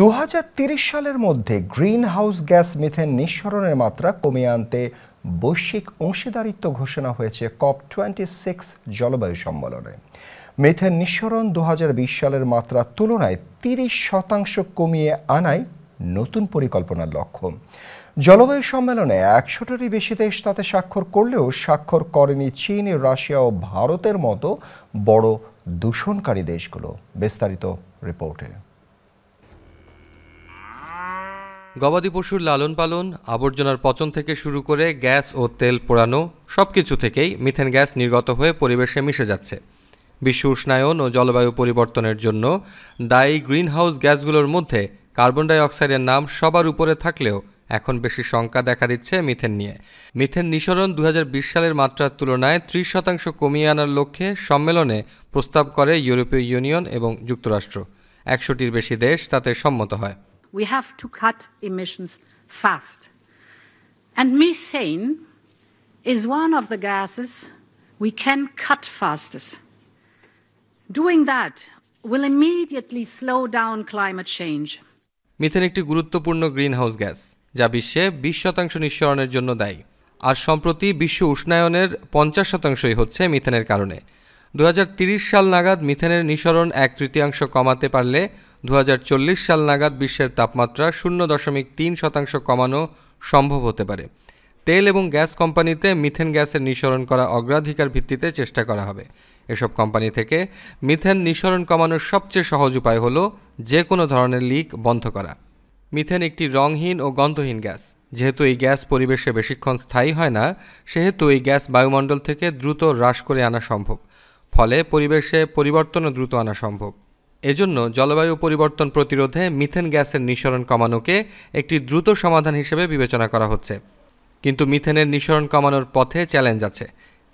দু সালের মধ্যে গ্রিন হাউস গ্যাস মিথেন নিঃসরণের মাত্রা কমিয়ে আনতে বৈশ্বিক অংশীদারিত্ব ঘোষণা হয়েছে কপ টোয়েন্টি সিক্স জলবায়ু সম্মেলনে মিথেন নিঃসরণ দু সালের মাত্রা তুলনায় তিরিশ শতাংশ কমিয়ে আনাই নতুন পরিকল্পনার লক্ষ্য জলবায়ু সম্মেলনে একশোটারই বেশি দেশ তাতে স্বাক্ষর করলেও স্বাক্ষর করেনি চীন রাশিয়া ও ভারতের মতো বড় দূষণকারী দেশগুলো বিস্তারিত রিপোর্টে গবাদি পশুর লালন পালন আবর্জনার পচন থেকে শুরু করে গ্যাস ও তেল পোড়ানো সব কিছু থেকেই মিথেন গ্যাস নির্গত হয়ে পরিবেশে মিশে যাচ্ছে বিশ্ব উষ্ণায়ন ও জলবায়ু পরিবর্তনের জন্য দায়ী গ্রিনহাউস গ্যাসগুলোর মধ্যে কার্বন ডাইঅক্সাইডের নাম সবার উপরে থাকলেও এখন বেশি শঙ্কা দেখা দিচ্ছে মিথেন নিয়ে মিথেন নিঃসরণ দু সালের মাত্রার তুলনায় ত্রিশ শতাংশ কমিয়ে আনার লক্ষ্যে সম্মেলনে প্রস্তাব করে ইউরোপীয় ইউনিয়ন এবং যুক্তরাষ্ট্র একশোটির বেশি দেশ তাতে সম্মত হয় We have to cut emissions fast. And methane is one of the gases we can cut fastest. Doing that will immediately slow down climate change. Methane একটি গুরুত্বপূর্ণ গ্রিনহাউস গ্যাস যা বিশ্বে বিশ শতাংশ নিঃসরণের জন্য দায়ী আর সম্প্রতি বিশ্ব উষ্ণায়নের পঞ্চাশ শতাংশই হচ্ছে মিথেনের কারণে দু সাল নাগাদ মিথেনের নিঃসরণ এক তৃতীয়াংশ কমাতে পারলে দু সাল নাগাদ বিশ্বের তাপমাত্রা শূন্য দশমিক তিন শতাংশ কমানো সম্ভব হতে পারে তেল এবং গ্যাস কোম্পানিতে মিথেন গ্যাসের নিঃসরণ করা অগ্রাধিকার ভিত্তিতে চেষ্টা করা হবে এসব কোম্পানি থেকে মিথেন নিঃসরণ কমানোর সবচেয়ে সহজ উপায় হলো যে কোনো ধরনের লিক বন্ধ করা মিথেন একটি রঙহীন ও গন্ধহীন গ্যাস যেহেতু এই গ্যাস পরিবেশে বেশিক্ষণ স্থায়ী হয় না সেহেতু এই গ্যাস বায়ুমণ্ডল থেকে দ্রুত হ্রাস করে আনা সম্ভব ফলে পরিবেশে পরিবর্তনও দ্রুত আনা সম্ভব এজন্য জলবায়ু পরিবর্তন প্রতিরোধে মিথেন গ্যাসের নিঃসরণ কমানোকে একটি দ্রুত সমাধান হিসেবে বিবেচনা করা হচ্ছে কিন্তু মিথেনের নিঃসরণ কমানোর পথে চ্যালেঞ্জ আছে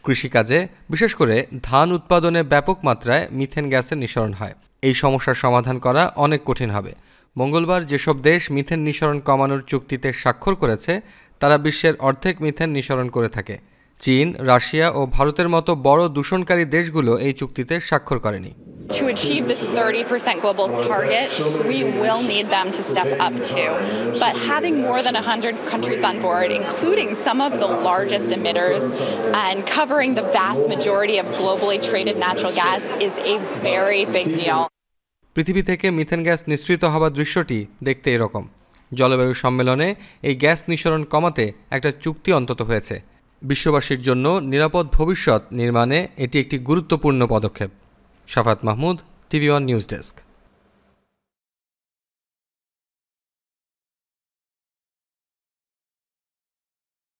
কৃষিকাজে বিশেষ করে ধান উৎপাদনে ব্যাপক মাত্রায় মিথেন গ্যাসের নিঃসরণ হয় এই সমস্যার সমাধান করা অনেক কঠিন হবে মঙ্গলবার যেসব দেশ মিথেন নিঃসরণ কমানোর চুক্তিতে স্বাক্ষর করেছে তারা বিশ্বের অর্ধেক মিথেন নিঃসরণ করে থাকে চীন রাশিয়া ও ভারতের মতো বড় দূষণকারী দেশগুলো এই চুক্তিতে স্বাক্ষর করেনি to achieve this 30% global target, we will need them to step up to. But having more than 100 countries on board, including some of the largest emitters and covering the vast majority of globally traded natural gas is a very big deal. পৃথিবী থেকে methane gas নিঃসৃত হওয়ার দৃশ্যটি দেখতে এরকম জলবায়ু সম্মেলনে এই গ্যাস নিঃসরণ কমাতে একটা চুক্তি অন্তত হয়েছে বিশ্ববাসীর জন্য নিরাপদ ভবিষ্যৎ নির্মাণে এটি একটি গুরুত্বপূর্ণ পদক্ষেপ Shafat Mahmud TV one news desk